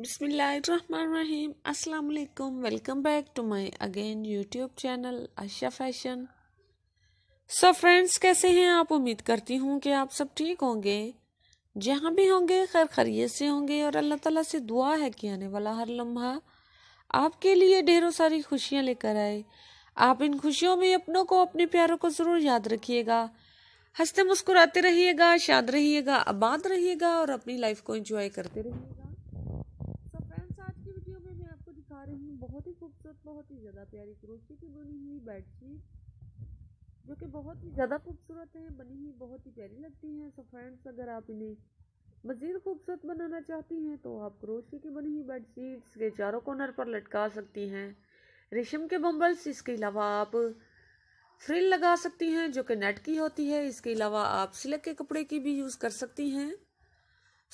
बिसमीम् अल्लाम welcome back to my again YouTube channel Asha fashion so friends कैसे हैं आप उम्मीद करती हूँ कि आप सब ठीक होंगे जहाँ भी होंगे खैर खरीत से होंगे और अल्लाह ताला से दुआ है कि आने वाला हर लम्हा आपके लिए ढेरों सारी खुशियाँ लेकर आए आप इन खुशियों में अपनों को अपने प्यारों को ज़रूर याद रखिएगा हंसते मुस्कुराते रहिएगा शाद रहिएगा आबाद रहिएगा और अपनी लाइफ को इंजॉय करते रहिएगा रही हूँ बहुत ही खूबसूरत बहुत ही ज़्यादा प्यारी क्रोशी की बनी हुई बेडशीट जो कि बहुत ही ज़्यादा खूबसूरत है बनी हुई बहुत ही प्यारी लगती हैं सो फ्रेंड्स अगर आप इन्हें मज़ीद खूबसूरत बनाना चाहती हैं तो आप क्रोशी की बनी हुई शीट्स के चारों कॉर्नर पर लटका सकती हैं रेशम के बम्बल्स इसके अलावा आप फ्रिल लगा सकती हैं जो कि नेट की होती है इसके अलावा आप सिलक के कपड़े की भी यूज़ कर सकती हैं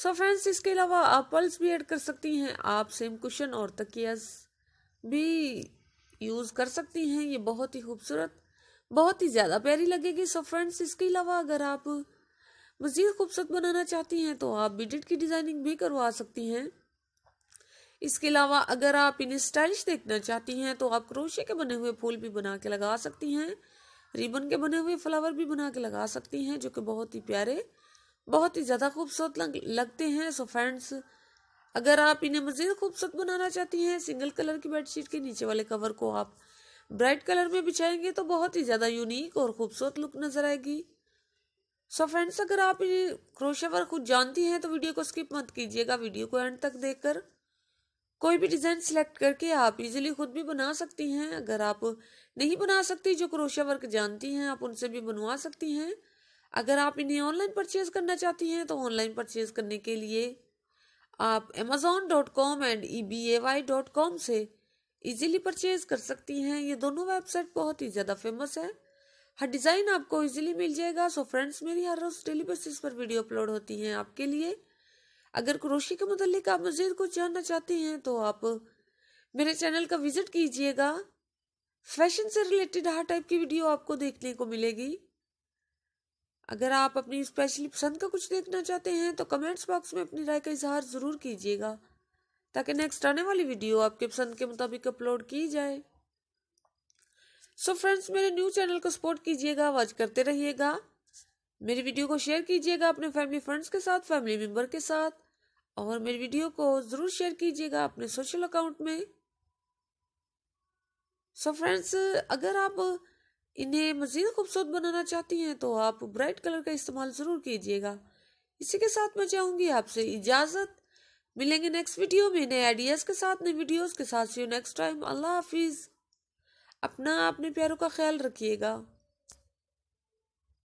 सो so फ्रेंड्स इसके अलावा आप पल्स भी ऐड कर सकती हैं आप सेम कुशन और तकियास भी यूज़ कर सकती हैं ये बहुत ही खूबसूरत बहुत ही ज़्यादा प्यारी लगेगी सो फ्रेंड्स इसके अलावा अगर आप मज़ीद खूबसूरत बनाना चाहती हैं तो आप बिडिट की डिज़ाइनिंग भी करवा सकती हैं इसके अलावा अगर आप इन्हें स्टाइलिश देखना चाहती हैं तो आप क्रोशे के बने हुए फूल भी बना के लगा सकती हैं रिबन के बने हुए फ्लावर भी बना के लगा सकती हैं जो कि बहुत ही प्यारे बहुत ही ज़्यादा खूबसूरत लग, लगते हैं सो फ्रेंड्स अगर आप इन्हें मज़ीद खूबसूरत बनाना चाहती हैं सिंगल कलर की बेडशीट के नीचे वाले कवर को आप ब्राइट कलर में बिछाएंगे तो बहुत ही ज़्यादा यूनिक और खूबसूरत लुक नज़र आएगी सो so फ्रेंड्स अगर आप ये क्रोशिया वर्क कुछ जानती हैं तो वीडियो को स्किप मत कीजिएगा वीडियो को एंड तक देखकर कोई भी डिज़ाइन सिलेक्ट करके आप इजीली खुद भी बना सकती हैं अगर आप नहीं बना सकती जो क्रोशिया वर्क जानती हैं आप उनसे भी बनवा सकती हैं अगर आप इन्हें ऑनलाइन परचेज करना चाहती हैं तो ऑनलाइन परचेज करने के लिए आप Amazon dot com and E B A Y dot com से ईजिली परचेज कर सकती हैं ये दोनों वेबसाइट बहुत ही ज़्यादा फेमस है हर डिज़ाइन आपको इजीली मिल जाएगा सो फ्रेंड्स मेरी हर रोज़ डेली बेसिस पर वीडियो अपलोड होती हैं आपके लिए अगर क्रोशी के मतलब आप मज़ीद कुछ जानना चाहती हैं तो आप मेरे चैनल का विज़िट कीजिएगा फैशन से रिलेटेड हर टाइप की वीडियो आपको देखने को मिलेगी अगर आप अपनी स्पेशली पसंद का कुछ देखना चाहते हैं तो कमेंट्स बॉक्स में अपनी राय का इजहार ज़रूर कीजिएगा ताकि नेक्स्ट आने वाली वीडियो आपके पसंद के मुताबिक अपलोड की जाए सो so फ्रेंड्स मेरे न्यू चैनल को सपोर्ट कीजिएगा वॉच करते रहिएगा मेरी वीडियो को शेयर कीजिएगा अपने फैमिली फ्रेंड्स के साथ फैमिली मेम्बर के साथ और मेरी वीडियो को ज़रूर शेयर कीजिएगा अपने सोशल अकाउंट में सो so फ्रेंड्स अगर आप इन्हें मज़ीद खूबसूरत बनाना चाहती हैं तो आप ब्राइट कलर का इस्तेमाल ज़रूर कीजिएगा इसी के साथ मैं चाहूँगी आपसे इजाज़त मिलेंगे नेक्स्ट वीडियो में नए आइडियाज़ के साथ नई वीडियोज़ के साथ नेक्स्ट टाइम अल्लाह हाफिज़ अपना अपने प्यारों का ख्याल रखिएगा